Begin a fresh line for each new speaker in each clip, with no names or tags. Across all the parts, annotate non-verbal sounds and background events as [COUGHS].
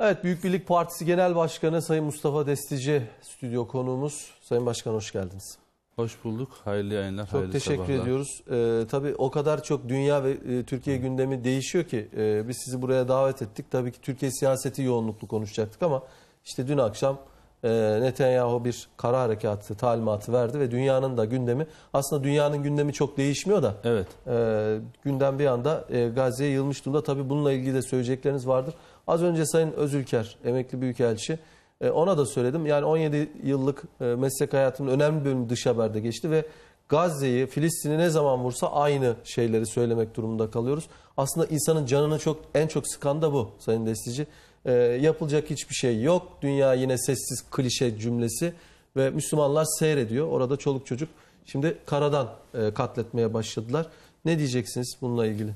Evet Büyük Birlik Partisi Genel Başkanı Sayın Mustafa Destici stüdyo konuğumuz. Sayın
Başkan hoş geldiniz. Hoş bulduk. Hayırlı yayınlar, çok hayırlı teşekkür
ediyoruz. Ee, tabii o kadar çok dünya ve e, Türkiye gündemi değişiyor ki e, biz sizi buraya davet ettik. Tabii ki Türkiye siyaseti yoğunluklu konuşacaktık ama işte dün akşam ee, Netanyahu bir kara harekatı talimatı verdi ve dünyanın da gündemi aslında dünyanın gündemi çok değişmiyor da evet. e, gündem bir anda e, Gazze'ye yılmış durumda. Tabi bununla ilgili de söyleyecekleriniz vardır. Az önce Sayın Özülker, emekli büyükelçi e, ona da söyledim. Yani 17 yıllık e, meslek hayatımın önemli bölümü dış haberde geçti ve Gazze'yi, Filistin'i ne zaman vursa aynı şeyleri söylemek durumunda kalıyoruz. Aslında insanın canını çok en çok sıkan da bu Sayın Destici. Ee, yapılacak hiçbir şey yok. Dünya yine sessiz klişe cümlesi ve Müslümanlar seyrediyor. Orada çoluk çocuk şimdi karadan e, katletmeye başladılar. Ne diyeceksiniz
bununla ilgili?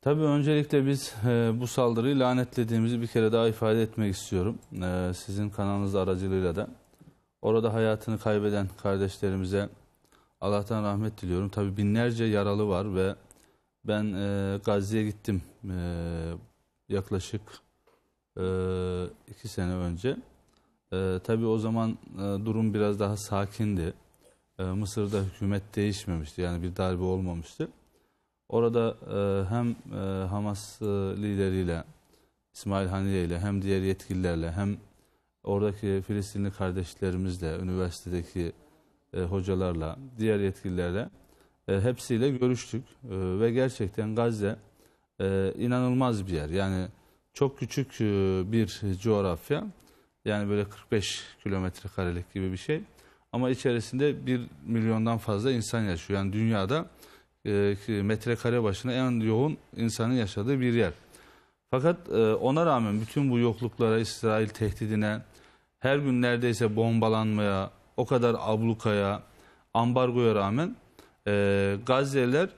Tabii öncelikle biz e, bu saldırıyı lanetlediğimizi bir kere daha ifade etmek istiyorum. E, sizin kanalınız aracılığıyla da. Orada hayatını kaybeden kardeşlerimize Allah'tan rahmet diliyorum. Tabii binlerce yaralı var ve ben Gazze'ye gittim. yaklaşık e, iki sene önce. E, tabii o zaman e, durum biraz daha sakindi. E, Mısır'da hükümet değişmemişti yani bir darbe olmamıştı. Orada e, hem e, Hamas e, lideriyle İsmail Haniye ile hem diğer yetkililerle hem oradaki Filistinli kardeşlerimizle, üniversitedeki e, hocalarla, diğer yetkililerle e, hepsiyle görüştük e, ve gerçekten Gazze e, inanılmaz bir yer. Yani çok küçük e, bir coğrafya. Yani böyle 45 kilometre karelik gibi bir şey. Ama içerisinde 1 milyondan fazla insan yaşıyor. Yani dünyada e, metrekare başına en yoğun insanın yaşadığı bir yer. Fakat e, ona rağmen bütün bu yokluklara, İsrail tehdidine, her gün neredeyse bombalanmaya, o kadar ablukaya, ambargoya rağmen e, Gazze'ler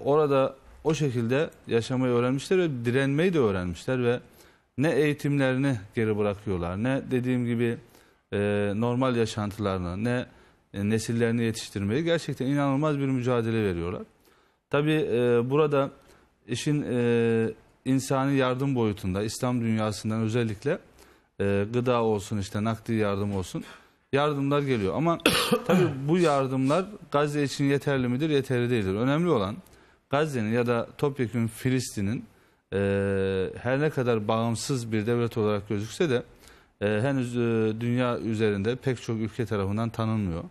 orada o şekilde yaşamayı öğrenmişler ve direnmeyi de öğrenmişler ve ne eğitimlerini geri bırakıyorlar ne dediğim gibi e, normal yaşantılarını ne e, nesillerini yetiştirmeyi gerçekten inanılmaz bir mücadele veriyorlar. Tabi e, burada işin e, insani yardım boyutunda İslam dünyasından özellikle e, gıda olsun işte nakdi yardım olsun yardımlar geliyor. Ama [COUGHS] tabi bu yardımlar Gazze için yeterli midir yeterli değildir. Önemli olan Gazze'nin ya da topyekun Filistin'in e, her ne kadar bağımsız bir devlet olarak gözükse de e, henüz e, dünya üzerinde pek çok ülke tarafından tanınmıyor.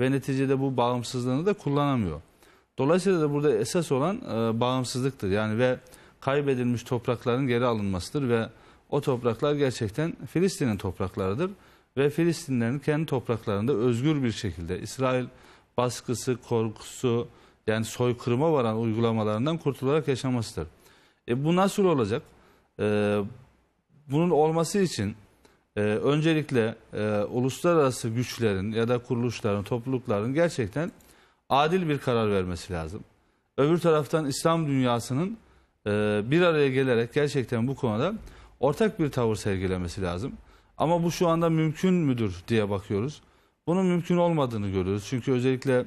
Ve neticede bu bağımsızlığını da kullanamıyor. Dolayısıyla da burada esas olan e, bağımsızlıktır. Yani ve kaybedilmiş toprakların geri alınmasıdır ve o topraklar gerçekten Filistin'in topraklarıdır. Ve Filistinlerin kendi topraklarında özgür bir şekilde İsrail baskısı, korkusu, yani soykırıma varan uygulamalarından kurtularak yaşamasıdır. E bu nasıl olacak? E, bunun olması için e, öncelikle e, uluslararası güçlerin ya da kuruluşların, toplulukların gerçekten adil bir karar vermesi lazım. Öbür taraftan İslam dünyasının e, bir araya gelerek gerçekten bu konuda ortak bir tavır sergilemesi lazım. Ama bu şu anda mümkün müdür diye bakıyoruz. Bunun mümkün olmadığını görüyoruz. Çünkü özellikle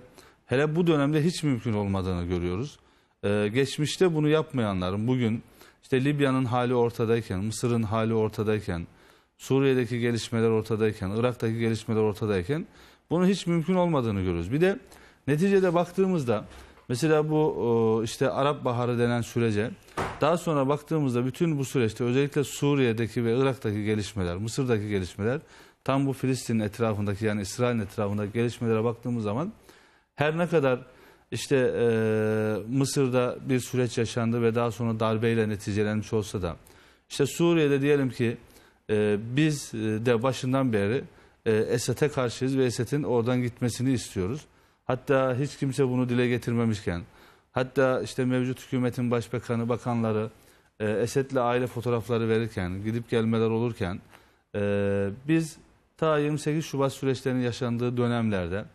Hele bu dönemde hiç mümkün olmadığını görüyoruz. Ee, geçmişte bunu yapmayanların bugün işte Libya'nın hali ortadayken, Mısır'ın hali ortadayken, Suriye'deki gelişmeler ortadayken, Irak'taki gelişmeler ortadayken bunu hiç mümkün olmadığını görüyoruz. Bir de neticede baktığımızda mesela bu e, işte Arap Baharı denen sürece daha sonra baktığımızda bütün bu süreçte özellikle Suriye'deki ve Irak'taki gelişmeler, Mısır'daki gelişmeler tam bu Filistin etrafındaki yani İsrail'in etrafındaki gelişmelere baktığımız zaman her ne kadar işte e, Mısır'da bir süreç yaşandı ve daha sonra darbeyle neticelenmiş olsa da işte Suriye'de diyelim ki e, biz e, de başından beri e, Esad'e karşıyız ve Esad'in oradan gitmesini istiyoruz. Hatta hiç kimse bunu dile getirmemişken hatta işte mevcut hükümetin başbakanı, bakanları e, Esed'le aile fotoğrafları verirken, gidip gelmeler olurken e, biz ta 28 Şubat süreçlerinin yaşandığı dönemlerde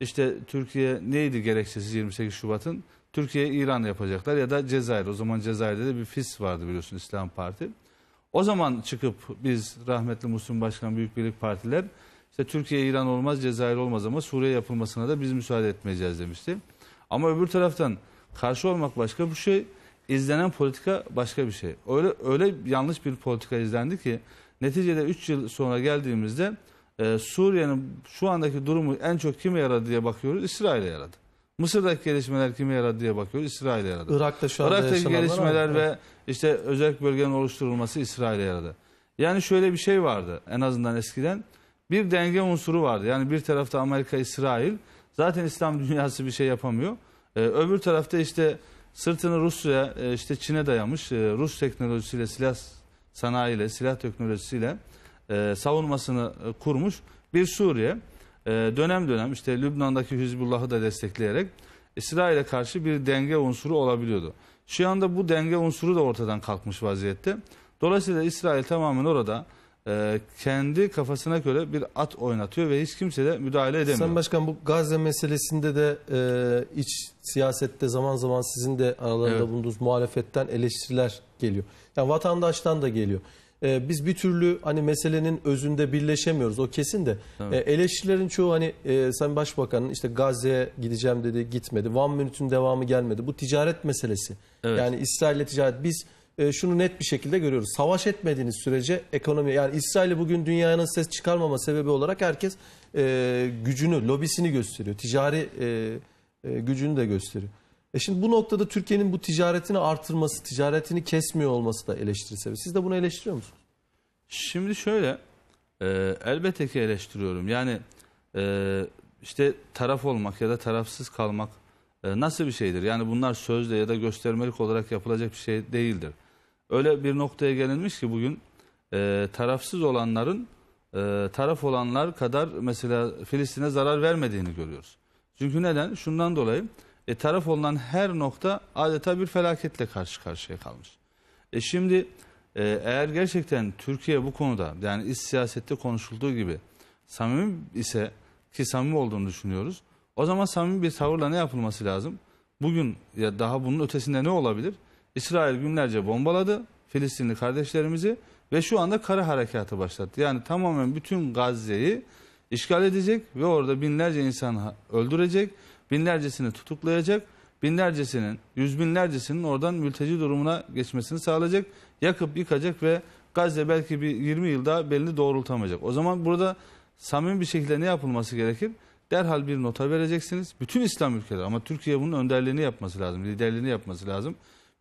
işte Türkiye neydi gerekçesi 28 Şubat'ın? Türkiye İran yapacaklar ya da Cezayir. O zaman Cezayir'de de bir FİS vardı biliyorsun İslam Parti. O zaman çıkıp biz rahmetli Müslüm Başkan Büyük Birlik Partiler işte Türkiye İran olmaz Cezayir olmaz ama Suriye yapılmasına da biz müsaade etmeyeceğiz demişti. Ama öbür taraftan karşı olmak başka bir şey, izlenen politika başka bir şey. Öyle öyle yanlış bir politika izlendi ki neticede 3 yıl sonra geldiğimizde e, Suriye'nin şu andaki durumu en çok kime yaradı diye bakıyoruz. İsrail'e yaradı. Mısır'daki gelişmeler kime yaradı diye bakıyoruz. İsrail'e yaradı. Irak'ta şu anda Irak'taki gelişmeler ve işte özel bölgenin oluşturulması İsrail'e yaradı. Yani şöyle bir şey vardı en azından eskiden. Bir denge unsuru vardı. Yani bir tarafta Amerika, İsrail. Zaten İslam [LAUGHS] dünyası bir şey yapamıyor. Ee, öbür tarafta işte sırtını Rusya e, işte Çin'e dayamış. E, Rus teknolojisiyle, silah sanayiyle, silah teknolojisiyle e, savunmasını e, kurmuş bir Suriye e, dönem dönem işte Lübnan'daki Hizbullah'ı da destekleyerek İsrail'e karşı bir denge unsuru olabiliyordu. Şu anda bu denge unsuru da ortadan kalkmış vaziyette. Dolayısıyla İsrail tamamen orada e, kendi kafasına göre bir at oynatıyor ve hiç kimse de müdahale edemiyor. Sayın
Başkan bu Gazze meselesinde de e, iç siyasette zaman zaman sizin de aralarında evet. bulunduğunuz muhalefetten eleştiriler geliyor. Yani vatandaştan da geliyor e, biz bir türlü hani meselenin özünde birleşemiyoruz. O kesin de. Evet. E, eleştirilerin çoğu hani e, Sayın Başbakan'ın işte Gazze'ye gideceğim dedi gitmedi. Van Minüt'ün devamı gelmedi. Bu ticaret meselesi. Evet. Yani İsrail'le ticaret. Biz e, şunu net bir şekilde görüyoruz. Savaş etmediğiniz sürece ekonomi yani İsrail'i bugün dünyanın ses çıkarmama sebebi olarak herkes e, gücünü, lobisini gösteriyor. Ticari e, e, gücünü de gösteriyor. E şimdi bu noktada Türkiye'nin bu ticaretini artırması, ticaretini kesmiyor olması da eleştiri Siz de bunu eleştiriyor musunuz?
Şimdi şöyle, e, elbette ki eleştiriyorum. Yani e, işte taraf olmak ya da tarafsız kalmak e, nasıl bir şeydir? Yani bunlar sözle ya da göstermelik olarak yapılacak bir şey değildir. Öyle bir noktaya gelinmiş ki bugün e, tarafsız olanların e, taraf olanlar kadar mesela Filistin'e zarar vermediğini görüyoruz. Çünkü neden? Şundan dolayı e, taraf olunan her nokta adeta bir felaketle karşı karşıya kalmış. E şimdi e, eğer gerçekten Türkiye bu konuda yani iç siyasette konuşulduğu gibi samimi ise ki samimi olduğunu düşünüyoruz. O zaman samimi bir tavırla ne yapılması lazım? Bugün ya daha bunun ötesinde ne olabilir? İsrail günlerce bombaladı Filistinli kardeşlerimizi ve şu anda kara harekatı başlattı. Yani tamamen bütün Gazze'yi işgal edecek ve orada binlerce insan öldürecek binlercesini tutuklayacak, binlercesinin, yüz binlercesinin oradan mülteci durumuna geçmesini sağlayacak, yakıp yıkacak ve Gazze belki bir 20 yılda belini doğrultamayacak. O zaman burada samimi bir şekilde ne yapılması gerekir? Derhal bir nota vereceksiniz. Bütün İslam ülkeleri ama Türkiye bunun önderliğini yapması lazım, liderliğini yapması lazım.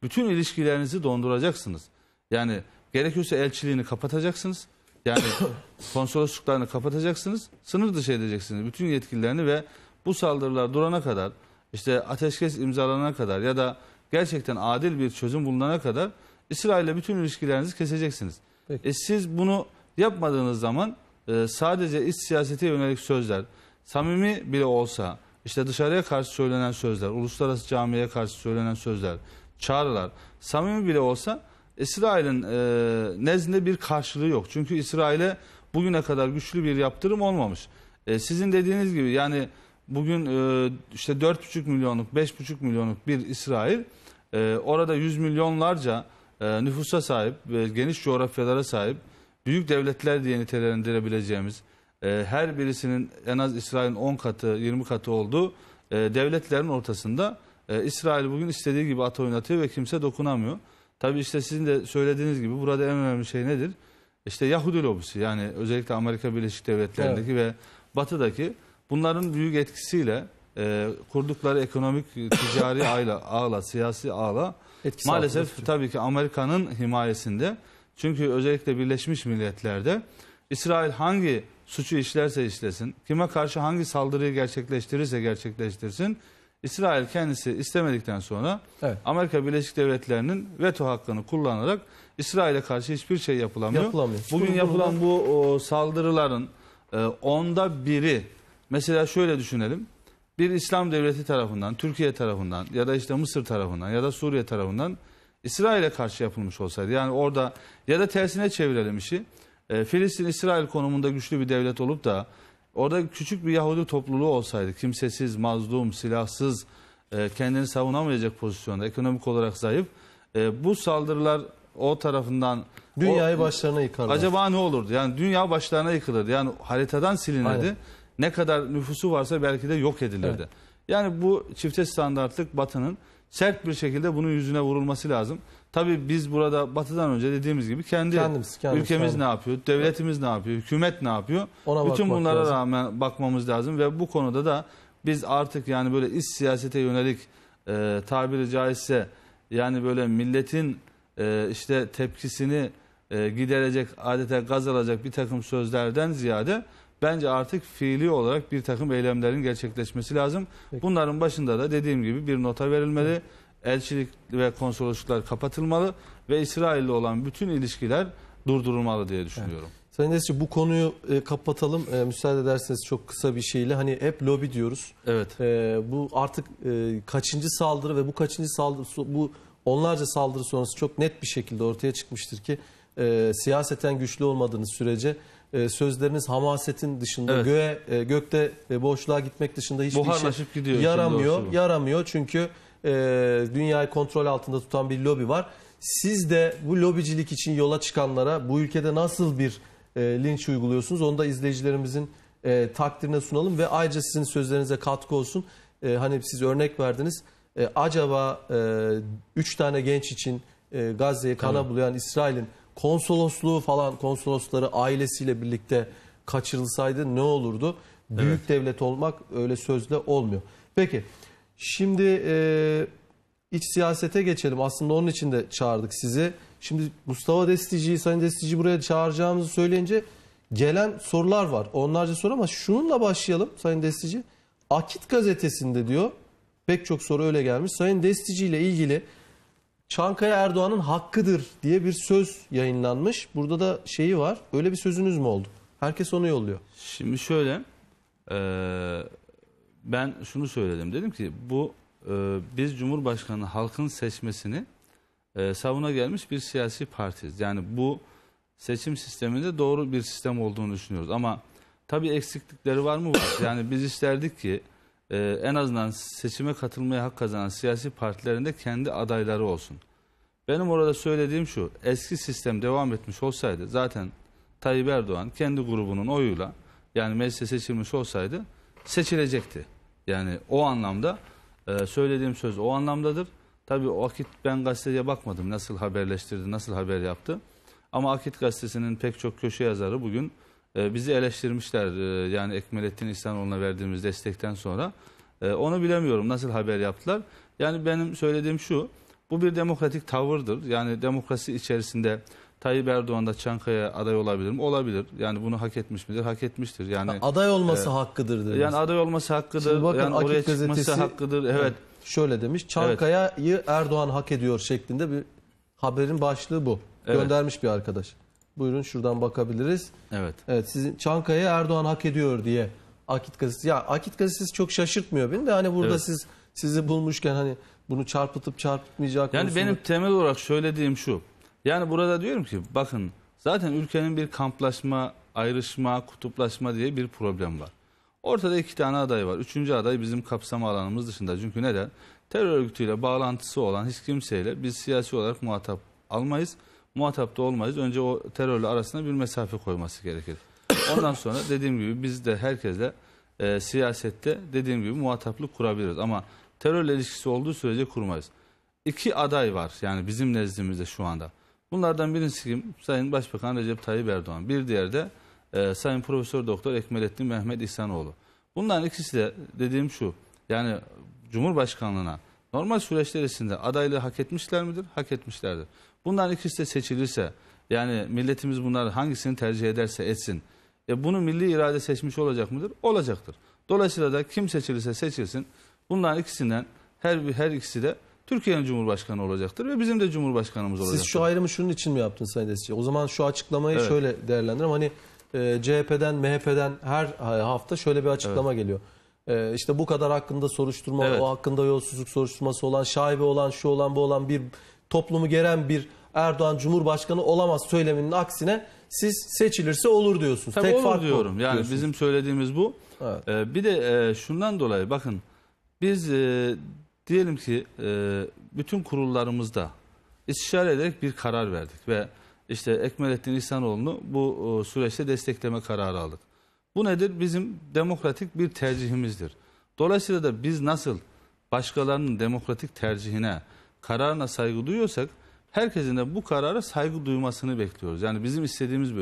Bütün ilişkilerinizi donduracaksınız. Yani gerekiyorsa elçiliğini kapatacaksınız. Yani [COUGHS] konsolosluklarını kapatacaksınız. Sınır dışı edeceksiniz bütün yetkililerini ve bu saldırılar durana kadar işte ateşkes imzalanana kadar ya da gerçekten adil bir çözüm bulunana kadar İsrail'le bütün ilişkilerinizi keseceksiniz. E siz bunu yapmadığınız zaman e, sadece iç siyasete yönelik sözler, samimi bile olsa işte dışarıya karşı söylenen sözler, uluslararası camiye karşı söylenen sözler, çağrılar, samimi bile olsa İsrail'in e, nezdinde bir karşılığı yok. Çünkü İsrail'e bugüne kadar güçlü bir yaptırım olmamış. E, sizin dediğiniz gibi yani Bugün e, işte 4,5 milyonluk, 5,5 milyonluk bir İsrail e, orada yüz milyonlarca e, nüfusa sahip ve geniş coğrafyalara sahip büyük devletler diye nitelendirebileceğimiz e, her birisinin en az İsrail'in 10 katı, 20 katı olduğu devletlerin ortasında İsrail bugün istediği gibi at oynatıyor ve kimse dokunamıyor. Tabii işte sizin de söylediğiniz gibi burada en önemli şey nedir? İşte Yahudi lobisi yani özellikle Amerika Birleşik Devletleri'ndeki evet. ve Batı'daki Bunların büyük etkisiyle e, kurdukları ekonomik e, ticari [COUGHS] ağla, ağla siyasi ağla Etkisi maalesef altında. tabii ki Amerika'nın himayesinde. Çünkü özellikle Birleşmiş Milletler'de İsrail hangi suçu işlerse işlesin, kime karşı hangi saldırıyı gerçekleştirirse gerçekleştirsin, İsrail kendisi istemedikten sonra evet. Amerika Birleşik Devletleri'nin veto hakkını kullanarak İsrail'e karşı hiçbir şey yapılamıyor. yapılamıyor. Bugün yapılan bu o, saldırıların e, onda biri Mesela şöyle düşünelim. Bir İslam devleti tarafından, Türkiye tarafından ya da işte Mısır tarafından ya da Suriye tarafından İsrail'e karşı yapılmış olsaydı. Yani orada ya da tersine çevirelim işi. E, Filistin İsrail konumunda güçlü bir devlet olup da orada küçük bir Yahudi topluluğu olsaydı kimsesiz, mazlum, silahsız, e, kendini savunamayacak pozisyonda, ekonomik olarak zayıf. E, bu saldırılar o tarafından dünyayı o, başlarına yıkardı. Acaba ne olurdu? Yani dünya başlarına yıkılırdı. Yani haritadan silinirdi. Aynen ne kadar nüfusu varsa belki de yok edilirdi. Evet. Yani bu çifte standartlık Batı'nın sert bir şekilde bunun yüzüne vurulması lazım. Tabii biz burada Batı'dan önce dediğimiz gibi kendi kendimiz, kendimiz, ülkemiz kendimiz. ne yapıyor, devletimiz ne yapıyor, hükümet ne yapıyor? Ona Bütün bunlara lazım. rağmen bakmamız lazım ve bu konuda da biz artık yani böyle iç siyasete yönelik e, tabiri caizse yani böyle milletin e, işte tepkisini e, giderecek adeta gaz alacak bir takım sözlerden ziyade bence artık fiili olarak bir takım eylemlerin gerçekleşmesi lazım. Peki. Bunların başında da dediğim gibi bir nota verilmeli. Evet. Elçilik ve konsolosluklar kapatılmalı ve İsrail'le olan bütün ilişkiler durdurulmalı diye düşünüyorum. Evet.
Sayın Desçi bu konuyu e, kapatalım. E, müsaade ederseniz çok kısa bir şeyle. Hani hep lobi diyoruz. Evet. E, bu artık e, kaçıncı saldırı ve bu kaçıncı saldırı bu onlarca saldırı sonrası çok net bir şekilde ortaya çıkmıştır ki e, siyaseten güçlü olmadığınız sürece e, sözleriniz hamasetin dışında evet. göğe e, gökte e, boşluğa gitmek dışında hiçbir şey Buharlaşıp işe gidiyor yaramıyor. Yaramıyor çünkü dünyayı kontrol altında tutan bir lobi var. Siz de bu lobicilik için yola çıkanlara bu ülkede nasıl bir linç uyguluyorsunuz onu da izleyicilerimizin takdirine sunalım ve ayrıca sizin sözlerinize katkı olsun. hani siz örnek verdiniz. acaba 3 üç tane genç için Gazze'ye kana tamam. bulayan İsrail'in konsolosluğu falan konsolosları ailesiyle birlikte kaçırılsaydı ne olurdu? Büyük evet. devlet olmak öyle sözle olmuyor. Peki şimdi e, iç siyasete geçelim. Aslında onun için de çağırdık sizi. Şimdi Mustafa Destici'yi, Sayın Destici buraya çağıracağımızı söyleyince gelen sorular var. Onlarca soru ama şununla başlayalım Sayın Destici. Akit gazetesinde diyor pek çok soru öyle gelmiş. Sayın Destici ile ilgili Çankaya Erdoğan'ın hakkıdır diye bir söz yayınlanmış. Burada da
şeyi var. Öyle bir sözünüz mü oldu? Herkes onu yolluyor. Şimdi şöyle e, ben şunu söyledim. Dedim ki bu e, biz Cumhurbaşkanı halkın seçmesini e, savuna gelmiş bir siyasi partiyiz. Yani bu seçim sisteminde doğru bir sistem olduğunu düşünüyoruz. Ama tabii eksiklikleri var mı? Var. [COUGHS] Yani biz isterdik ki e, en azından seçime katılmaya hak kazanan siyasi partilerinde kendi adayları olsun. Benim orada söylediğim şu, eski sistem devam etmiş olsaydı zaten Tayyip Erdoğan kendi grubunun oyuyla yani meclise seçilmiş olsaydı seçilecekti. Yani o anlamda e, söylediğim söz o anlamdadır. Tabii o vakit ben gazeteye bakmadım nasıl haberleştirdi, nasıl haber yaptı. Ama Akit Gazetesi'nin pek çok köşe yazarı bugün ee, bizi eleştirmişler. E, yani Ekmelettin İhsanoğlu'na verdiğimiz destekten sonra. Ee, onu bilemiyorum nasıl haber yaptılar. Yani benim söylediğim şu. Bu bir demokratik tavırdır. Yani demokrasi içerisinde Tayyip Erdoğan da Çankaya aday olabilir mi? Olabilir. Yani bunu hak etmiş midir? Hak etmiştir. Yani aday olması e, hakkıdır dediniz. Yani aday olması hakkıdır. bakın, yani oraya gazetesi, çıkması hakkıdır. evet.
Şöyle demiş. Çankaya'yı evet. Erdoğan hak ediyor şeklinde bir haberin başlığı bu. Evet. Göndermiş bir arkadaş. Buyurun şuradan bakabiliriz. Evet. Evet sizin Çankaya Erdoğan hak ediyor diye Akit gazetesi. Ya Akit gazetesi çok şaşırtmıyor beni de hani burada evet. siz sizi bulmuşken hani bunu çarpıtıp
çarpıtmayacak Yani konusunda... benim temel olarak söylediğim şu. Yani burada diyorum ki bakın zaten ülkenin bir kamplaşma, ayrışma, kutuplaşma diye bir problem var. Ortada iki tane aday var. Üçüncü aday bizim kapsam alanımız dışında. Çünkü neden? Terör örgütüyle bağlantısı olan hiç kimseyle biz siyasi olarak muhatap almayız muhatap da olmayız. Önce o terörle arasına bir mesafe koyması gerekir. Ondan sonra dediğim gibi biz de herkesle e, siyasette dediğim gibi muhataplık kurabiliriz. Ama terörle ilişkisi olduğu sürece kurmayız. İki aday var yani bizim nezdimizde şu anda. Bunlardan birisi kim? Sayın Başbakan Recep Tayyip Erdoğan. Bir diğer de e, Sayın Profesör Doktor Ekmelettin Mehmet İhsanoğlu. Bunların ikisi de dediğim şu. Yani Cumhurbaşkanlığına normal süreçler içinde adaylığı hak etmişler midir? Hak etmişlerdir. Bunların ikisi de seçilirse yani milletimiz bunları hangisini tercih ederse etsin. E bunu milli irade seçmiş olacak mıdır? Olacaktır. Dolayısıyla da kim seçilirse seçilsin bunların ikisinden her her ikisi de Türkiye'nin Cumhurbaşkanı olacaktır ve bizim de Cumhurbaşkanımız olacaktır. Siz
şu ayrımı şunun için mi yaptınız Sayın Destekçi? O zaman şu açıklamayı evet. şöyle değerlendirelim. Hani e, CHP'den, MHP'den her e, hafta şöyle bir açıklama evet. geliyor. E, işte bu kadar hakkında soruşturma, evet. o hakkında yolsuzluk soruşturması olan, şaibe olan, şu olan, bu olan bir toplumu gelen bir Erdoğan Cumhurbaşkanı olamaz söyleminin aksine siz seçilirse olur diyorsunuz. Tabii Tek olur fark diyorum. yani diyorsunuz.
bizim söylediğimiz bu. Evet. Ee, bir de e, şundan dolayı bakın biz e, diyelim ki e, bütün kurullarımızda istişare ederek bir karar verdik ve işte Ekmelettin İhsanoğlu'nu bu e, süreçte destekleme kararı aldık. Bu nedir? Bizim demokratik bir tercihimizdir. Dolayısıyla da biz nasıl başkalarının demokratik tercihine kararına saygı duyuyorsak herkesin de bu karara saygı duymasını bekliyoruz. Yani bizim istediğimiz bu.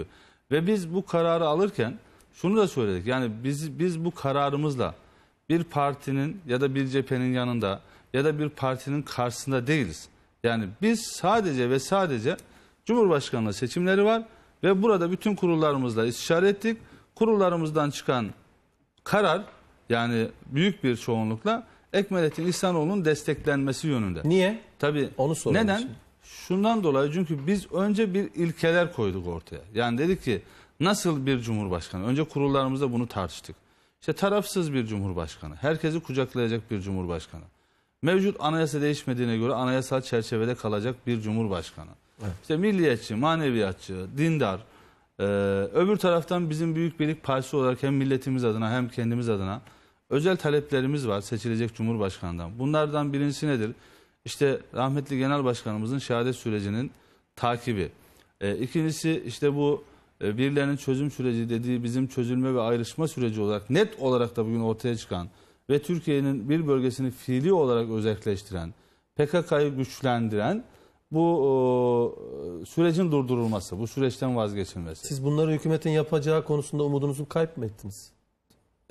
Ve biz bu kararı alırken şunu da söyledik. Yani biz biz bu kararımızla bir partinin ya da bir cephenin yanında ya da bir partinin karşısında değiliz. Yani biz sadece ve sadece Cumhurbaşkanlığı seçimleri var ve burada bütün kurullarımızla istişare ettik. Kurullarımızdan çıkan karar yani büyük bir çoğunlukla Ekmelettin İhsanoğlu'nun desteklenmesi yönünde. Niye? Tabii. Onu soruyorum. Neden? Şimdi. Şundan dolayı çünkü biz önce bir ilkeler koyduk ortaya. Yani dedik ki nasıl bir cumhurbaşkanı? Önce kurullarımızda bunu tartıştık. İşte tarafsız bir cumhurbaşkanı, herkesi kucaklayacak bir cumhurbaşkanı. Mevcut anayasa değişmediğine göre anayasal çerçevede kalacak bir cumhurbaşkanı. Evet. İşte milliyetçi, maneviyatçı, dindar. Ee, öbür taraftan bizim Büyük Birlik Partisi olarak hem milletimiz adına hem kendimiz adına özel taleplerimiz var seçilecek Cumhurbaşkanı'ndan. Bunlardan birincisi nedir? İşte rahmetli Genel Başkanımızın şehadet sürecinin takibi. E, ikincisi işte bu e, birilerinin çözüm süreci dediği bizim çözülme ve ayrışma süreci olarak net olarak da bugün ortaya çıkan ve Türkiye'nin bir bölgesini fiili olarak özelleştiren, PKK'yı güçlendiren bu e, sürecin durdurulması, bu süreçten vazgeçilmesi. Siz bunları hükümetin yapacağı konusunda umudunuzu kayıp mı ettiniz?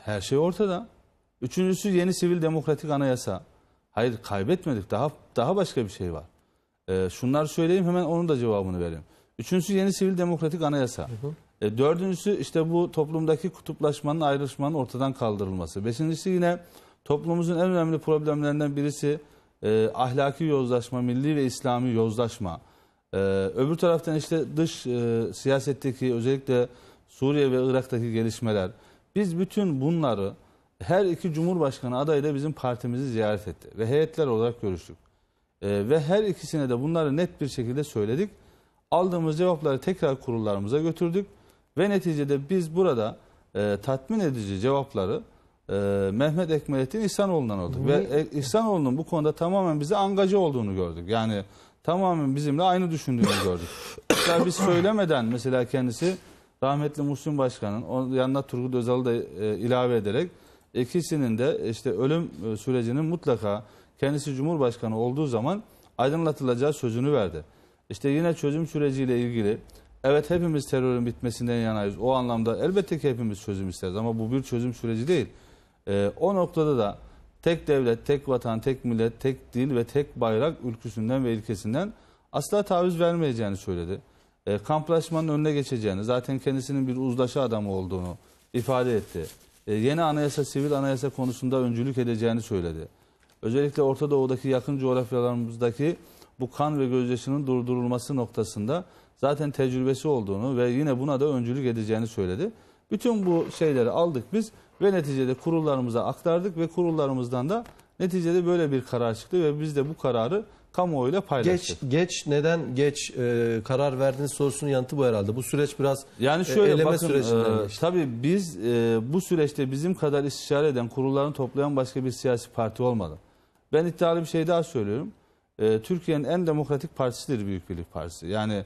Her şey ortada. Üçüncüsü yeni sivil demokratik anayasa. Hayır kaybetmedik. Daha daha başka bir şey var. E, şunları söyleyeyim hemen onun da cevabını vereyim. Üçüncüsü yeni sivil demokratik anayasa. E, dördüncüsü işte bu toplumdaki kutuplaşmanın ayrışmanın ortadan kaldırılması. Beşincisi yine toplumumuzun en önemli problemlerinden birisi e, ahlaki yozlaşma, milli ve İslami yozlaşma. E, öbür taraftan işte dış e, siyasetteki özellikle Suriye ve Irak'taki gelişmeler. Biz bütün bunları her iki cumhurbaşkanı adayı da bizim partimizi ziyaret etti ve heyetler olarak görüştük. E, ve her ikisine de bunları net bir şekilde söyledik. Aldığımız cevapları tekrar kurullarımıza götürdük ve neticede biz burada e, tatmin edici cevapları e, Mehmet Ekmelettin İhsanoğlu'ndan aldık. Ve e, İhsanoğlu'nun bu konuda tamamen bize angaja olduğunu gördük. Yani tamamen bizimle aynı düşündüğünü gördük. Mesela biz söylemeden mesela kendisi rahmetli Muhsin Başkan'ın yanına Turgut Özal'ı da e, ilave ederek İkisinin de işte ölüm e, sürecinin mutlaka kendisi Cumhurbaşkanı olduğu zaman aydınlatılacağı sözünü verdi. İşte yine çözüm süreciyle ilgili evet hepimiz terörün bitmesinden yanayız. O anlamda elbette ki hepimiz çözüm isteriz ama bu bir çözüm süreci değil. E, o noktada da tek devlet, tek vatan, tek millet, tek dil ve tek bayrak ülküsünden ve ilkesinden asla taviz vermeyeceğini söyledi. E, kamplaşmanın önüne geçeceğini, zaten kendisinin bir uzlaşı adamı olduğunu ifade etti. E, yeni anayasa, sivil anayasa konusunda öncülük edeceğini söyledi. Özellikle Orta Doğu'daki yakın coğrafyalarımızdaki bu kan ve gözyaşının durdurulması noktasında zaten tecrübesi olduğunu ve yine buna da öncülük edeceğini söyledi. Bütün bu şeyleri aldık biz ve neticede kurullarımıza aktardık ve kurullarımızdan da neticede böyle bir karar çıktı ve biz de bu kararı kamuoyuyla paylaştı.
Geç, geç neden geç e, karar verdiğiniz sorusunun yanıtı bu herhalde. Bu süreç
biraz yani e, şöyle, e, eleme bakın, sürecinden e, tabii biz e, bu süreçte bizim kadar istişare eden kurullarını toplayan başka bir siyasi parti olmadı. Ben iddialı bir şey daha söylüyorum. E, Türkiye'nin en demokratik partisidir Büyük Birlik Partisi. Yani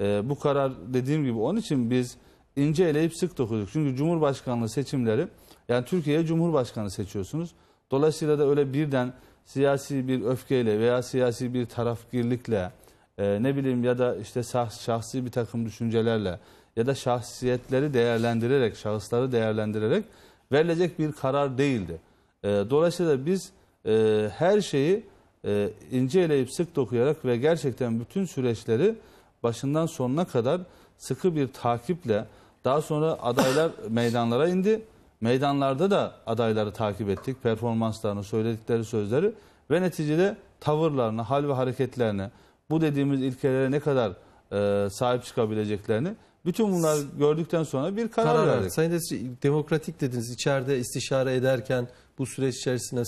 e, bu karar dediğim gibi onun için biz ince eleyip sık dokuduk. Çünkü Cumhurbaşkanlığı seçimleri yani Türkiye'ye Cumhurbaşkanı seçiyorsunuz. Dolayısıyla da öyle birden siyasi bir öfkeyle veya siyasi bir tarafgirlikle e, ne bileyim ya da işte şahsi bir takım düşüncelerle ya da şahsiyetleri değerlendirerek, şahısları değerlendirerek verilecek bir karar değildi. E, dolayısıyla biz e, her şeyi e, ince sık dokuyarak ve gerçekten bütün süreçleri başından sonuna kadar sıkı bir takiple daha sonra adaylar [LAUGHS] meydanlara indi. Meydanlarda da adayları takip ettik. Performanslarını, söyledikleri sözleri ve neticede tavırlarını, hal ve hareketlerini, bu dediğimiz ilkelere ne kadar e, sahip çıkabileceklerini bütün bunlar gördükten sonra bir karar, karar verdik. Sayın Desici, demokratik dediniz içeride istişare ederken bu süreç içerisinde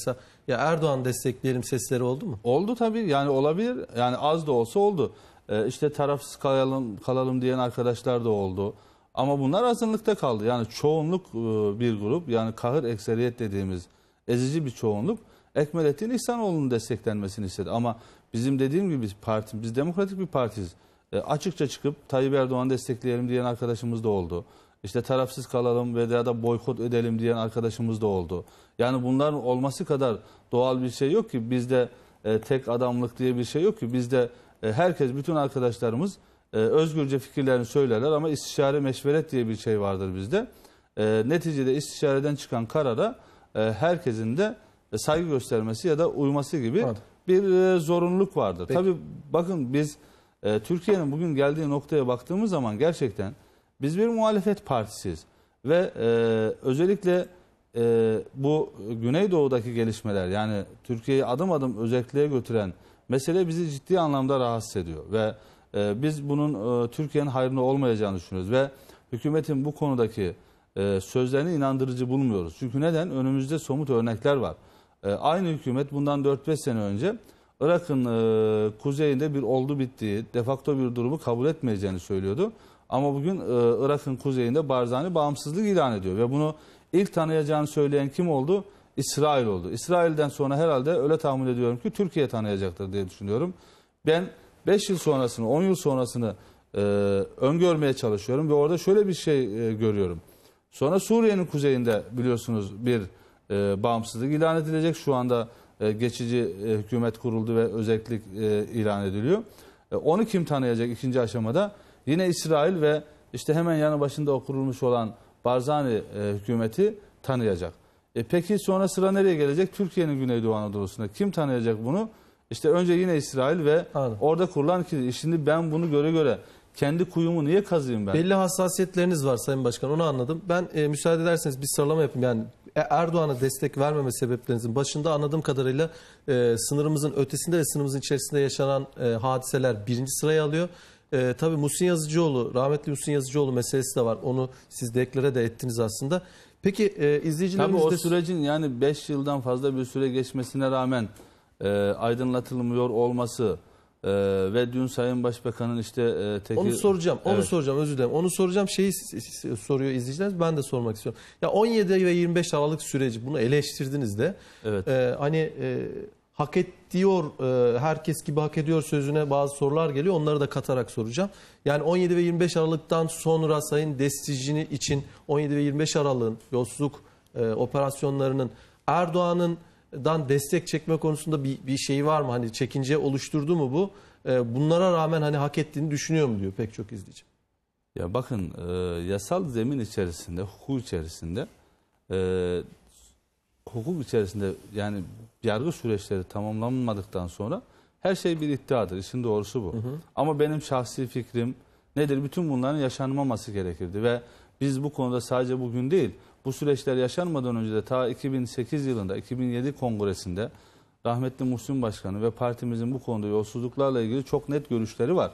ya Erdoğan desteklerim sesleri oldu mu? Oldu tabii yani olabilir yani az da olsa oldu. Ee, işte tarafsız kalalım, kalalım diyen arkadaşlar da oldu. Ama bunlar azınlıkta kaldı. Yani çoğunluk e, bir grup yani kahır ekseriyet dediğimiz ezici bir çoğunluk Ekmelettin İhsanoğlu'nun desteklenmesini istedi. Ama bizim dediğim gibi biz parti, biz demokratik bir partiyiz. E, açıkça çıkıp Tayyip Erdoğan destekleyelim diyen arkadaşımız da oldu. İşte tarafsız kalalım veya da boykot edelim diyen arkadaşımız da oldu. Yani bunların olması kadar doğal bir şey yok ki bizde e, tek adamlık diye bir şey yok ki bizde e, herkes bütün arkadaşlarımız e, özgürce fikirlerini söylerler ama istişare meşveret diye bir şey vardır bizde. E, neticede istişareden çıkan karara e, herkesin de saygı göstermesi ya da uyması gibi bir e, zorunluluk vardır. Peki. Tabii bakın biz e, Türkiye'nin bugün geldiği noktaya baktığımız zaman gerçekten biz bir muhalefet partisiyiz. Ve özellikle bu Güneydoğu'daki gelişmeler yani Türkiye'yi adım adım özelliğe götüren mesele bizi ciddi anlamda rahatsız ediyor. Ve ee, biz bunun e, Türkiye'nin hayrına olmayacağını düşünüyoruz ve hükümetin bu konudaki e, sözlerini inandırıcı bulmuyoruz. Çünkü neden? Önümüzde somut örnekler var. Ee, aynı hükümet bundan 4-5 sene önce Irak'ın e, kuzeyinde bir oldu bittiği, facto bir durumu kabul etmeyeceğini söylüyordu. Ama bugün Irak'ın kuzeyinde Barzani bağımsızlık ilan ediyor ve bunu ilk tanıyacağını söyleyen kim oldu? İsrail oldu. İsrail'den sonra herhalde öyle tahmin ediyorum ki Türkiye tanıyacaktır diye düşünüyorum. Ben 5 yıl sonrasını, 10 yıl sonrasını e, öngörmeye çalışıyorum ve orada şöyle bir şey e, görüyorum. Sonra Suriye'nin kuzeyinde biliyorsunuz bir e, bağımsızlık ilan edilecek. Şu anda e, geçici e, hükümet kuruldu ve özellik e, ilan ediliyor. E, onu kim tanıyacak ikinci aşamada? Yine İsrail ve işte hemen yanı başında kurulmuş olan Barzani e, hükümeti tanıyacak. E peki sonra sıra nereye gelecek? Türkiye'nin Güneydoğu Anadolu'sunda kim tanıyacak bunu? İşte önce yine İsrail ve Anladım. orada kurulan kilise. Şimdi ben bunu göre göre kendi kuyumu niye kazıyım ben? Belli
hassasiyetleriniz var Sayın Başkan onu anladım. Ben e, müsaade ederseniz bir sıralama yapayım. Yani e, Erdoğan'a destek vermeme sebeplerinizin başında anladığım kadarıyla e, sınırımızın ötesinde ve sınırımızın içerisinde yaşanan e, hadiseler birinci sıraya alıyor. E, tabii Musin Yazıcıoğlu, rahmetli Musin Yazıcıoğlu
meselesi de var. Onu siz deklere de ettiniz aslında. Peki e, izleyicilerimiz Tabii o de... sürecin yani 5 yıldan fazla bir süre geçmesine rağmen e, aydınlatılmıyor olması e, ve dün Sayın Başbakan'ın işte e, teki... Onu soracağım, onu evet.
soracağım özür dilerim. Onu soracağım şeyi soruyor izleyiciler ben de sormak istiyorum. Ya 17 ve 25 Aralık süreci bunu eleştirdiniz de. Evet. E, hani e, hak ediyor e, herkes gibi hak ediyor sözüne bazı sorular geliyor. Onları da katarak soracağım. Yani 17 ve 25 Aralık'tan sonra Sayın Destici'ni için 17 ve 25 Aralık'ın yolsuzluk e, operasyonlarının Erdoğan'ın dan destek çekme konusunda bir, bir şey var mı? Hani çekince oluşturdu
mu bu? E, bunlara rağmen hani hak ettiğini düşünüyor mu diyor pek çok izleyici. Ya bakın e, yasal zemin içerisinde, hukuk içerisinde e, hukuk içerisinde yani yargı süreçleri tamamlanmadıktan sonra her şey bir iddiadır. İşin doğrusu bu. Hı hı. Ama benim şahsi fikrim nedir? Bütün bunların yaşanmaması gerekirdi ve biz bu konuda sadece bugün değil bu süreçler yaşanmadan önce de ta 2008 yılında 2007 kongresinde rahmetli Muhsin Başkanı ve partimizin bu konuda yolsuzluklarla ilgili çok net görüşleri var.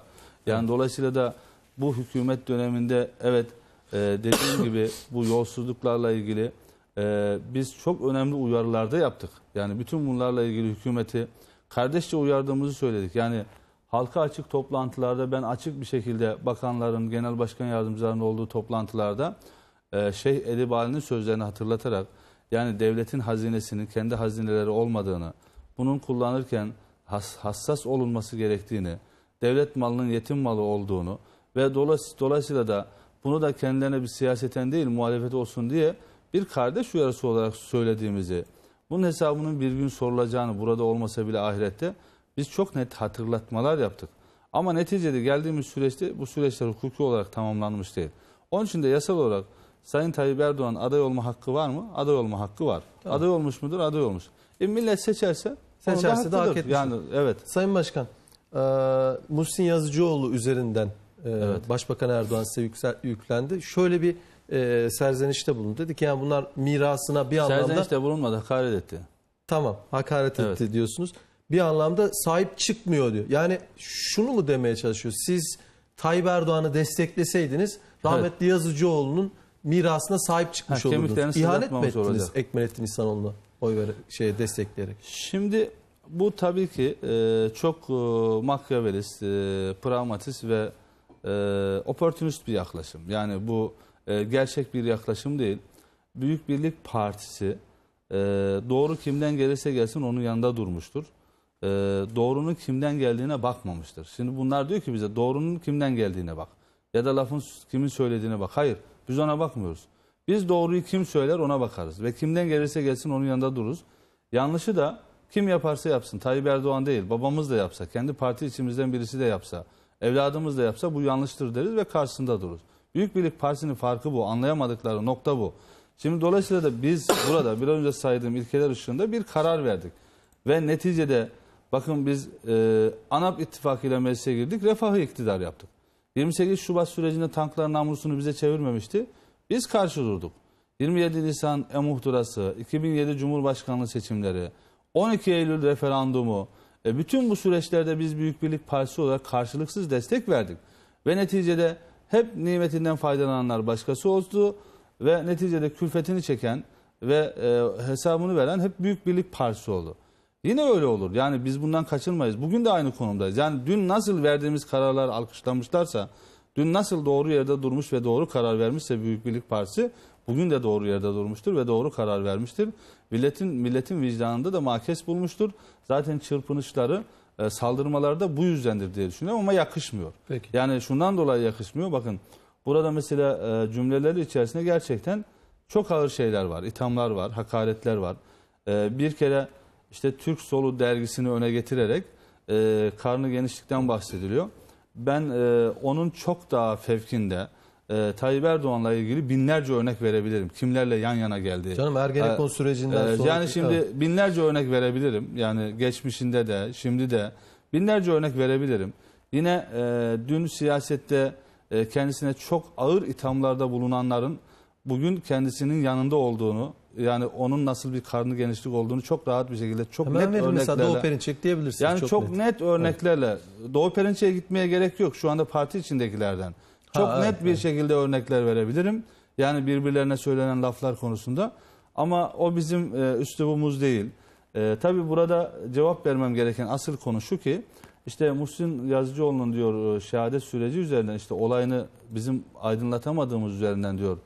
Yani evet. dolayısıyla da bu hükümet döneminde evet e, dediğim gibi bu yolsuzluklarla ilgili e, biz çok önemli uyarılarda yaptık. Yani bütün bunlarla ilgili hükümeti kardeşçe uyardığımızı söyledik. Yani halka açık toplantılarda ben açık bir şekilde bakanların, genel başkan yardımcılarının olduğu toplantılarda e, Şeyh Edibali'nin sözlerini hatırlatarak yani devletin hazinesinin kendi hazineleri olmadığını, bunun kullanırken hassas olunması gerektiğini, devlet malının yetim malı olduğunu ve dolayısıyla, dolayısıyla da bunu da kendilerine bir siyaseten değil muhalefet olsun diye bir kardeş uyarısı olarak söylediğimizi, bunun hesabının bir gün sorulacağını burada olmasa bile ahirette biz çok net hatırlatmalar yaptık. Ama neticede geldiğimiz süreçte bu süreçler hukuki olarak tamamlanmış değil. Onun için de yasal olarak Sayın Tayyip Erdoğan aday olma hakkı var mı? Aday olma hakkı var. Tamam. Aday olmuş mudur? Aday olmuş. E millet seçerse seçerse de hak Yani evet. Sayın Başkan,
e, Muhsin Yazıcıoğlu üzerinden e, evet. Başbakan Erdoğan size yüksel, yüklendi. Şöyle bir e, serzenişte bulundu. Dedi ki yani bunlar mirasına bir anlamda... Serzenişte bulunmadı, hakaret etti. Tamam, hakaret evet. etti diyorsunuz. Bir anlamda sahip çıkmıyor diyor. Yani şunu mu demeye çalışıyor? Siz Tayyip Erdoğan'ı destekleseydiniz rahmetli evet. Yazıcıoğlu'nun mirasına sahip çıkmış ha, olurdunuz. İhanet mi ettiniz olacak. Ekmelettin İhsanoğlu'na oy ver şeye destekleyerek?
Şimdi bu tabii ki e, çok e, makyavelist, e, pragmatist ve e, oportunist bir yaklaşım. Yani bu e, gerçek bir yaklaşım değil. Büyük Birlik Partisi e, doğru kimden gelirse gelsin onun yanında durmuştur. E, doğrunun kimden geldiğine bakmamıştır. Şimdi bunlar diyor ki bize doğrunun kimden geldiğine bak. Ya da lafın kimin söylediğine bak. Hayır. Biz ona bakmıyoruz. Biz doğruyu kim söyler ona bakarız. Ve kimden gelirse gelsin onun yanında dururuz. Yanlışı da kim yaparsa yapsın. Tayyip Erdoğan değil, babamız da yapsa, kendi parti içimizden birisi de yapsa, evladımız da yapsa bu yanlıştır deriz ve karşısında dururuz. Büyük Birlik Partisi'nin farkı bu. Anlayamadıkları nokta bu. Şimdi dolayısıyla da biz burada bir önce saydığım ilkeler ışığında bir karar verdik. Ve neticede bakın biz e, ANAP ittifakıyla meclise girdik, refahı iktidar yaptık. 28 Şubat sürecinde tankların namlusunu bize çevirmemişti. Biz karşı durduk. 27 Nisan emuhturası, 2007 Cumhurbaşkanlığı seçimleri, 12 Eylül referandumu, e, bütün bu süreçlerde biz Büyük Birlik Partisi olarak karşılıksız destek verdik. Ve neticede hep nimetinden faydalananlar başkası oldu ve neticede külfetini çeken ve e, hesabını veren hep Büyük Birlik Partisi oldu. Yine öyle olur. Yani biz bundan kaçınmayız. Bugün de aynı konumdayız. Yani dün nasıl verdiğimiz kararlar alkışlamışlarsa, dün nasıl doğru yerde durmuş ve doğru karar vermişse Büyük Birlik Partisi, bugün de doğru yerde durmuştur ve doğru karar vermiştir. Milletin milletin vicdanında da makes bulmuştur. Zaten çırpınışları, e, saldırmaları da bu yüzdendir diye düşünüyorum ama yakışmıyor. Peki. Yani şundan dolayı yakışmıyor. Bakın burada mesela e, cümleleri içerisinde gerçekten çok ağır şeyler var. ithamlar var, hakaretler var. E, bir kere işte Türk Solu dergisini öne getirerek e, karnı genişlikten bahsediliyor. Ben e, onun çok daha fevkinde e, Tayyip Erdoğan'la ilgili binlerce örnek verebilirim. Kimlerle yan yana geldi. Canım Ergenekon e, sürecinden e, sonra. Yani şimdi tabii. binlerce örnek verebilirim. Yani geçmişinde de şimdi de binlerce örnek verebilirim. Yine e, dün siyasette e, kendisine çok ağır ithamlarda bulunanların bugün kendisinin yanında olduğunu yani onun nasıl bir karnı genişlik olduğunu çok rahat bir şekilde çok Hemen net örneklerle. Doğu Perinçek diyebilirsiniz. Yani çok, çok net. net örneklerle. Evet. Doğu Perinçek'e gitmeye gerek yok şu anda parti içindekilerden. Çok ha, net evet, bir evet. şekilde örnekler verebilirim. Yani birbirlerine söylenen laflar konusunda. Ama o bizim e, üslubumuz değil. E, tabii burada cevap vermem gereken asıl konu şu ki işte Muhsin Yazıcıoğlu'nun diyor e, şehadet süreci üzerinden işte olayını bizim aydınlatamadığımız üzerinden diyor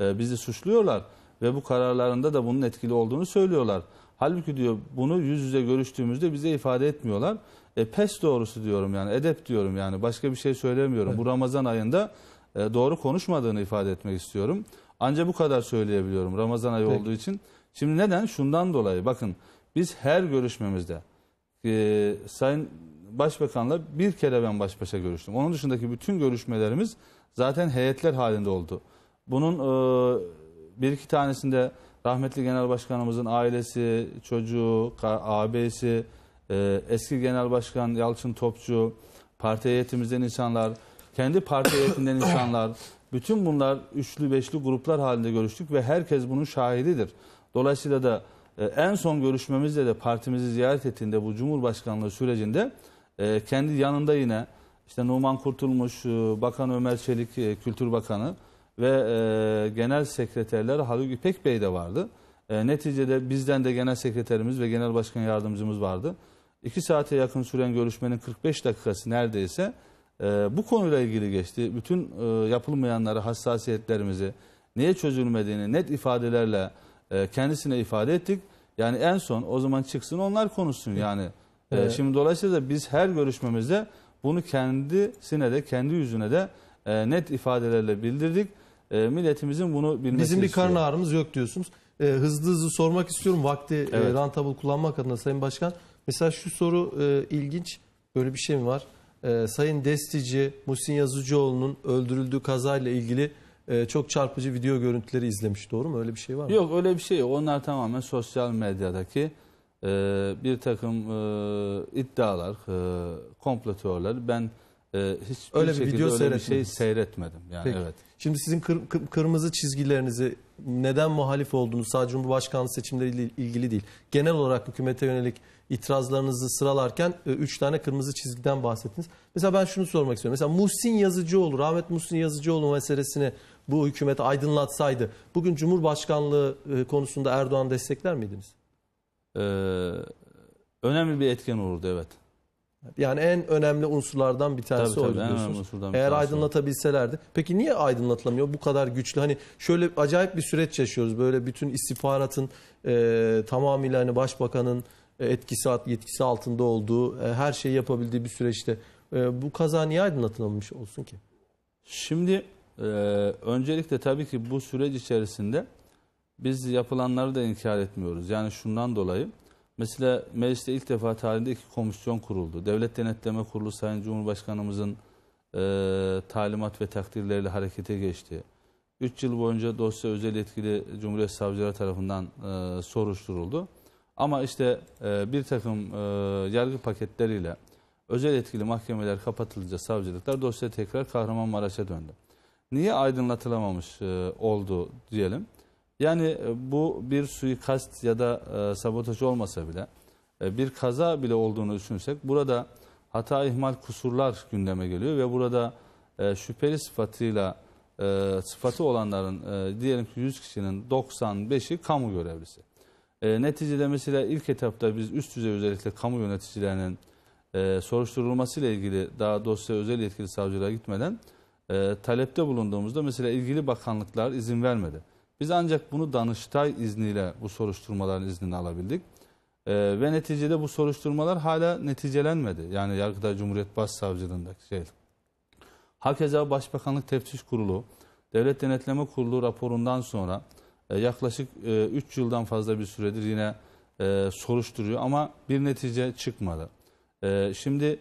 e, bizi suçluyorlar ve bu kararlarında da bunun etkili olduğunu söylüyorlar. Halbuki diyor bunu yüz yüze görüştüğümüzde bize ifade etmiyorlar. E, pes doğrusu diyorum yani edep diyorum yani başka bir şey söylemiyorum. Evet. Bu Ramazan ayında e, doğru konuşmadığını ifade etmek istiyorum. Ancak bu kadar söyleyebiliyorum Ramazan ayı Peki. olduğu için. Şimdi neden? Şundan dolayı bakın biz her görüşmemizde e, Sayın Başbakan'la bir kere ben baş başa görüştüm. Onun dışındaki bütün görüşmelerimiz zaten heyetler halinde oldu. Bunun... E, bir iki tanesinde rahmetli genel başkanımızın ailesi, çocuğu, abisi, e, eski genel başkan Yalçın Topçu, parti heyetimizden insanlar, kendi parti heyetinden insanlar, bütün bunlar üçlü beşli gruplar halinde görüştük ve herkes bunun şahididir. Dolayısıyla da e, en son görüşmemizde de partimizi ziyaret ettiğinde bu Cumhurbaşkanlığı sürecinde e, kendi yanında yine işte Numan Kurtulmuş, e, Bakan Ömer Çelik, e, Kültür Bakanı, ve e, genel sekreterler Haluk İpek Bey de vardı. E, neticede bizden de genel sekreterimiz ve genel başkan yardımcımız vardı. İki saate yakın süren görüşmenin 45 dakikası neredeyse e, bu konuyla ilgili geçti. Bütün e, yapılmayanları, hassasiyetlerimizi, niye çözülmediğini net ifadelerle e, kendisine ifade ettik. Yani en son o zaman çıksın onlar konuşsun yani. E, evet. şimdi dolayısıyla biz her görüşmemizde bunu kendisine de kendi yüzüne de e, net ifadelerle bildirdik. E, milletimizin bunu bilmesi Bizim bir istiyor. karın ağrımız
yok diyorsunuz. E, hızlı hızlı sormak istiyorum vakti e, evet. e, rentable kullanmak adına Sayın Başkan. Mesela şu soru e, ilginç. Böyle bir şey mi var? E, Sayın Destici, Muhsin Yazıcıoğlu'nun öldürüldüğü kazayla ilgili e, çok çarpıcı video görüntüleri izlemiş. Doğru mu? Öyle bir şey var mı?
Yok öyle bir şey yok. Onlar tamamen sosyal medyadaki e, bir takım e, iddialar, e, komplo Ben ee, hiçbir öyle bir video öyle bir şey seyretmedim. Yani, Peki. evet.
Şimdi sizin kır, kır, kırmızı çizgilerinizi neden muhalif olduğunu sadece Cumhurbaşkanlığı seçimleriyle ilgili değil. Genel olarak hükümete yönelik itirazlarınızı sıralarken 3 e, tane kırmızı çizgiden bahsettiniz. Mesela ben şunu sormak istiyorum. Mesela Muhsin Yazıcıoğlu, rahmet Muhsin Yazıcıoğlu meselesini bu hükümet aydınlatsaydı bugün Cumhurbaşkanlığı e, konusunda Erdoğan destekler miydiniz?
Ee, önemli bir etken olurdu evet.
Yani en önemli unsurlardan bir tanesi tabii, tabii, o biliyorsunuz. Eğer aydınlatabilselerdi. Peki niye aydınlatılamıyor bu kadar güçlü? Hani şöyle acayip bir süreç yaşıyoruz. Böyle bütün istihbaratın e, tamamıyla hani başbakanın e, etkisi yetkisi altında olduğu, e, her şeyi yapabildiği bir süreçte e, bu kaza niye aydınlatılmamış olsun ki?
Şimdi e, öncelikle tabii ki bu süreç içerisinde biz yapılanları da inkar etmiyoruz. Yani şundan dolayı Mesela mecliste ilk defa tarihinde iki komisyon kuruldu. Devlet Denetleme Kurulu Sayın Cumhurbaşkanımızın e, talimat ve takdirleriyle harekete geçti. Üç yıl boyunca dosya özel yetkili Cumhuriyet Savcıları tarafından e, soruşturuldu. Ama işte e, bir takım e, yargı paketleriyle özel yetkili mahkemeler kapatılınca savcılıklar dosya tekrar Kahramanmaraş'a döndü. Niye aydınlatılamamış e, oldu diyelim. Yani e, bu bir suikast ya da e, sabotaj olmasa bile e, bir kaza bile olduğunu düşünsek burada hata, ihmal, kusurlar gündeme geliyor ve burada e, şüpheli sıfatıyla e, sıfatı olanların e, diyelim ki 100 kişinin 95'i kamu görevlisi. E, neticede mesela ilk etapta biz üst düzey özellikle kamu yöneticilerinin e, soruşturulması ile ilgili daha dosya özel yetkili savcılığa gitmeden e, talepte bulunduğumuzda mesela ilgili bakanlıklar izin vermedi. Biz ancak bunu Danıştay izniyle bu soruşturmaların iznini alabildik. E, ve neticede bu soruşturmalar hala neticelenmedi. Yani Yargıtay Cumhuriyet Başsavcılığındaki şey. Hakeza Başbakanlık Teftiş Kurulu, Devlet Denetleme Kurulu raporundan sonra e, yaklaşık 3 e, yıldan fazla bir süredir yine e, soruşturuyor ama bir netice çıkmadı. E, şimdi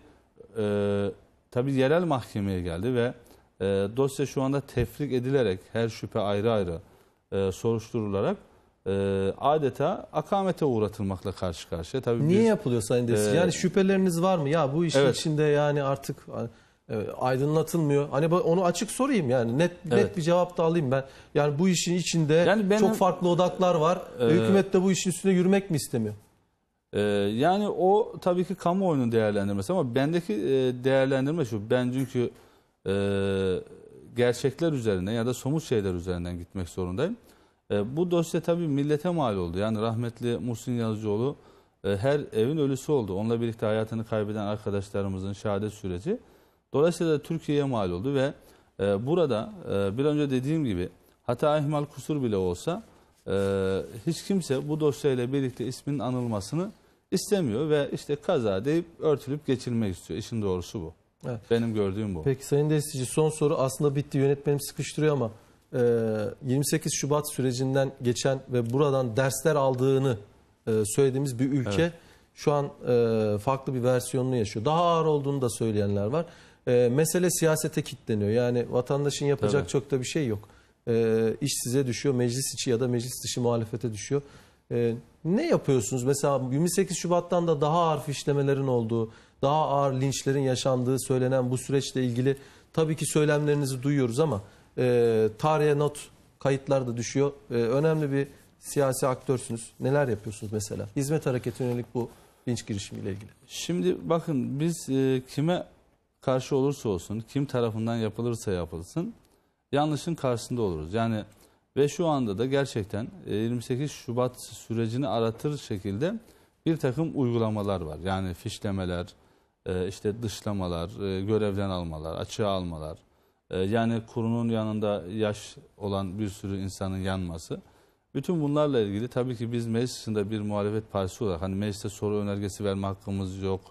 e, tabii yerel mahkemeye geldi ve e, dosya şu anda tefrik edilerek her şüphe ayrı ayrı e, soruşturularak e, adeta akamete uğratılmakla karşı karşıya. Tabii Niye biz, yapılıyor Sayın Desin? E, yani
şüpheleriniz var mı? Ya bu işin evet. içinde yani artık e, aydınlatılmıyor. Hani onu açık sorayım yani net evet. net bir cevap da alayım ben. Yani bu işin içinde yani benim, çok farklı odaklar var. E, Hükümet de bu işin üstüne yürümek mi istemiyor?
E, yani o tabii ki kamuoyunun değerlendirmesi ama bendeki e, değerlendirme şu. Ben çünkü e, gerçekler üzerine ya da somut şeyler üzerinden gitmek zorundayım. E, bu dosya tabii millete mal oldu. Yani rahmetli Muhsin Yazıcıoğlu e, her evin ölüsü oldu. Onunla birlikte hayatını kaybeden arkadaşlarımızın şehadet süreci. Dolayısıyla Türkiye'ye mal oldu ve e, burada e, bir önce dediğim gibi hata ihmal kusur bile olsa e, hiç kimse bu dosyayla birlikte ismin anılmasını istemiyor ve işte kaza deyip örtülüp geçilmek istiyor. İşin doğrusu bu. Evet. Benim gördüğüm bu.
Peki Sayın Destici son soru aslında bitti yönetmenim sıkıştırıyor ama 28 e, Şubat sürecinden geçen ve buradan dersler aldığını e, söylediğimiz bir ülke evet. şu an e, farklı bir versiyonunu yaşıyor. Daha ağır olduğunu da söyleyenler var. E, mesele siyasete kilitleniyor. Yani vatandaşın yapacak Tabii. çok da bir şey yok. E, iş size düşüyor, meclis içi ya da meclis dışı muhalefete düşüyor. ne yapıyorsunuz? Mesela 28 Şubat'tan da daha ağır fişlemelerin olduğu, daha ağır linçlerin yaşandığı söylenen bu süreçle ilgili tabii ki söylemlerinizi duyuyoruz ama e, tarihe not kayıtlar da düşüyor. E, önemli bir siyasi aktörsünüz. Neler yapıyorsunuz mesela? Hizmet hareketi yönelik bu linç girişimiyle ilgili.
Şimdi bakın biz e, kime karşı olursa olsun, kim tarafından yapılırsa yapılsın yanlışın karşısında oluruz. Yani ve şu anda da gerçekten 28 e, Şubat sürecini aratır şekilde bir takım uygulamalar var. Yani fişlemeler, ee, işte dışlamalar, e, görevden almalar, açığa almalar, ee, yani kurunun yanında yaş olan bir sürü insanın yanması. Bütün bunlarla ilgili tabii ki biz meclis dışında bir muhalefet partisi olarak hani mecliste soru önergesi verme hakkımız yok,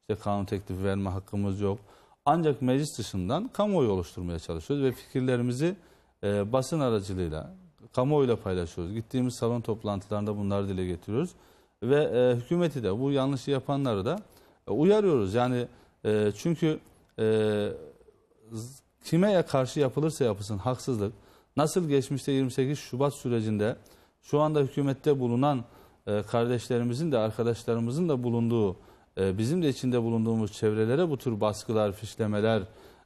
işte kanun teklifi verme hakkımız yok. Ancak meclis dışından kamuoyu oluşturmaya çalışıyoruz ve fikirlerimizi e, basın aracılığıyla, kamuoyuyla paylaşıyoruz. Gittiğimiz salon toplantılarında bunları dile getiriyoruz. Ve e, hükümeti de bu yanlışı yapanları da e, uyarıyoruz. Yani e, çünkü e, kime karşı yapılırsa yapılsın haksızlık. Nasıl geçmişte 28 Şubat sürecinde şu anda hükümette bulunan e, kardeşlerimizin de arkadaşlarımızın da bulunduğu e, bizim de içinde bulunduğumuz çevrelere bu tür baskılar, fişlemeler,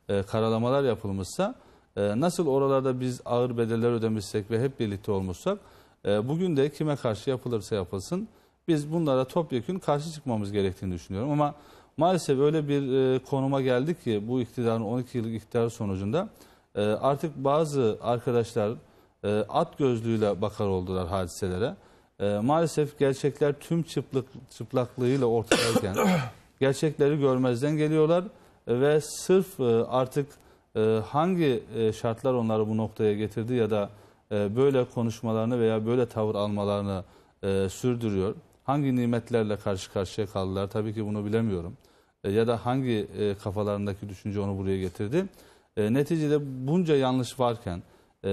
e, karalamalar yapılmışsa e, nasıl oralarda biz ağır bedeller ödemişsek ve hep birlikte olmuşsak e, bugün de kime karşı yapılırsa yapılsın biz bunlara topyekün karşı çıkmamız gerektiğini düşünüyorum ama maalesef öyle bir e, konuma geldik ki bu iktidarın 12 yıllık iktidar sonucunda e, artık bazı arkadaşlar e, at gözlüğüyle bakar oldular hadiselere. E, maalesef gerçekler tüm çıplık çıplaklığıyla ortadayken [COUGHS] gerçekleri görmezden geliyorlar e, ve sırf e, artık e, hangi e, şartlar onları bu noktaya getirdi ya da e, böyle konuşmalarını veya böyle tavır almalarını e, sürdürüyor hangi nimetlerle karşı karşıya kaldılar tabii ki bunu bilemiyorum. E, ya da hangi e, kafalarındaki düşünce onu buraya getirdi. E, neticede bunca yanlış varken, e,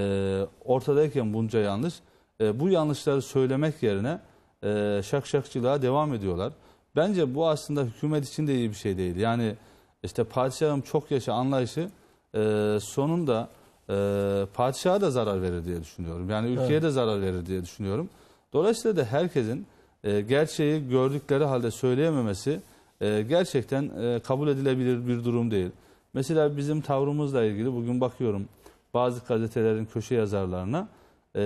ortadayken bunca yanlış, e, bu yanlışları söylemek yerine e, şakçılığa devam ediyorlar. Bence bu aslında hükümet için de iyi bir şey değil. Yani işte padişahım çok yaşa anlayışı e, sonunda e, padişaha da zarar verir diye düşünüyorum. Yani ülkeye evet. de zarar verir diye düşünüyorum. Dolayısıyla da herkesin ee, gerçeği gördükleri halde söyleyememesi e, gerçekten e, kabul edilebilir bir durum değil. Mesela bizim tavrımızla ilgili bugün bakıyorum bazı gazetelerin köşe yazarlarına e,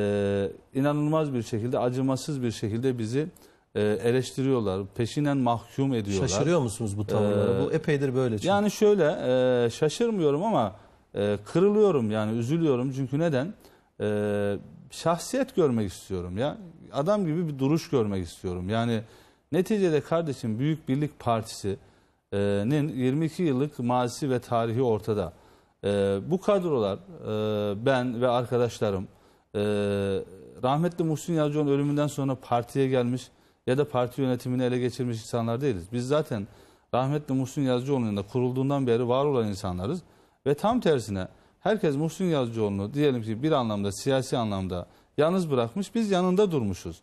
inanılmaz bir şekilde acımasız bir şekilde bizi eleştiriyorlar. Peşinen mahkum ediyorlar. Şaşırıyor musunuz bu tavırlara? Ee, bu epeydir böyle. Çünkü. Yani şöyle şaşırmıyorum ama kırılıyorum yani üzülüyorum. Çünkü neden? şahsiyet görmek istiyorum ya adam gibi bir duruş görmek istiyorum. Yani neticede kardeşim Büyük Birlik Partisi'nin e, 22 yıllık mazisi ve tarihi ortada. E, bu kadrolar e, ben ve arkadaşlarım rahmetli Muhsin Yazıcıoğlu'nun ölümünden sonra partiye gelmiş ya da parti yönetimini ele geçirmiş insanlar değiliz. Biz zaten rahmetli Muhsin Yazıcıoğlu'nun da kurulduğundan beri var olan insanlarız. Ve tam tersine herkes Muhsin Yazıcıoğlu'nu diyelim ki bir anlamda siyasi anlamda yalnız bırakmış. Biz yanında durmuşuz.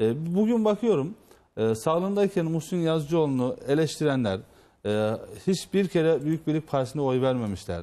E, bugün bakıyorum e, sağlığındayken Muhsin Yazıcıoğlu'nu eleştirenler e, hiçbir kere Büyük Birlik Partisi'ne oy vermemişler.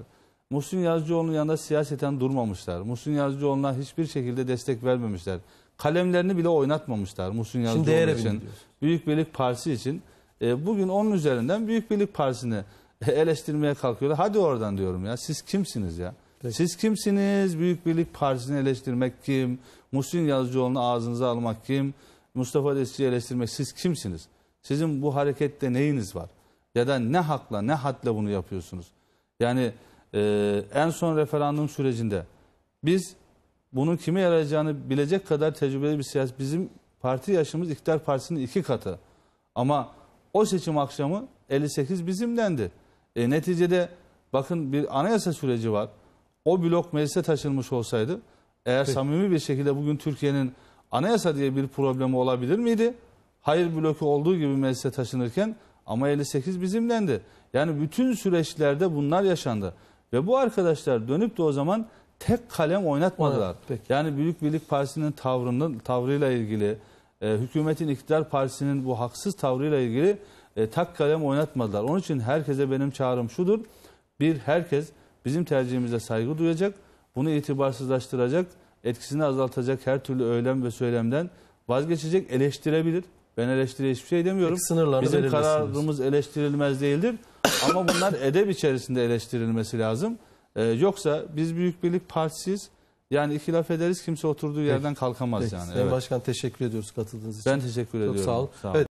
Muhsin Yazıcıoğlu'nun yanında siyaseten durmamışlar. Muhsin Yazıcıoğlu'na hiçbir şekilde destek vermemişler. Kalemlerini bile oynatmamışlar Muhsin Yazıcıoğlu için. Büyük Birlik Partisi için. E, bugün onun üzerinden Büyük Birlik Partisi'ni [LAUGHS] eleştirmeye kalkıyorlar. Hadi oradan diyorum ya siz kimsiniz ya? Evet. Siz kimsiniz? Büyük Birlik Partisi'ni eleştirmek kim? Muhsin Yazıcıoğlu'nu ağzınıza almak kim? Mustafa Destici'yi eleştirmek siz kimsiniz? Sizin bu harekette neyiniz var? Ya da ne hakla, ne hadle bunu yapıyorsunuz? Yani e, en son referandum sürecinde biz bunun kime yarayacağını bilecek kadar tecrübeli bir siyaset. Bizim parti yaşımız iktidar partisinin iki katı. Ama o seçim akşamı 58 bizimdendi. E, neticede bakın bir anayasa süreci var o blok meclise taşınmış olsaydı eğer Peki. samimi bir şekilde bugün Türkiye'nin anayasa diye bir problemi olabilir miydi? Hayır bloku olduğu gibi meclise taşınırken ama 58 bizimlendi. Yani bütün süreçlerde bunlar yaşandı. Ve bu arkadaşlar dönüp de o zaman tek kalem oynatmadılar. Evet, yani Büyük Birlik Partisi'nin tavrının tavrıyla ilgili, e, hükümetin iktidar partisinin bu haksız tavrıyla ilgili e, tak kalem oynatmadılar. Onun için herkese benim çağrım şudur. Bir herkes bizim tercihimize saygı duyacak, bunu itibarsızlaştıracak, etkisini azaltacak her türlü öylem ve söylemden vazgeçecek, eleştirebilir. Ben eleştiri hiçbir şey demiyorum. Peki sınırlarını Bizim kararımız eleştirilmez değildir. Ama bunlar edep içerisinde eleştirilmesi lazım. Ee, yoksa biz Büyük Birlik Partisi'yiz. Yani iki laf ederiz kimse oturduğu yerden kalkamaz Peki, yani. Sayın evet. Başkan
teşekkür ediyoruz katıldığınız için. Ben teşekkür Çok ediyorum. Sağ olun. Sağ olun.
Evet.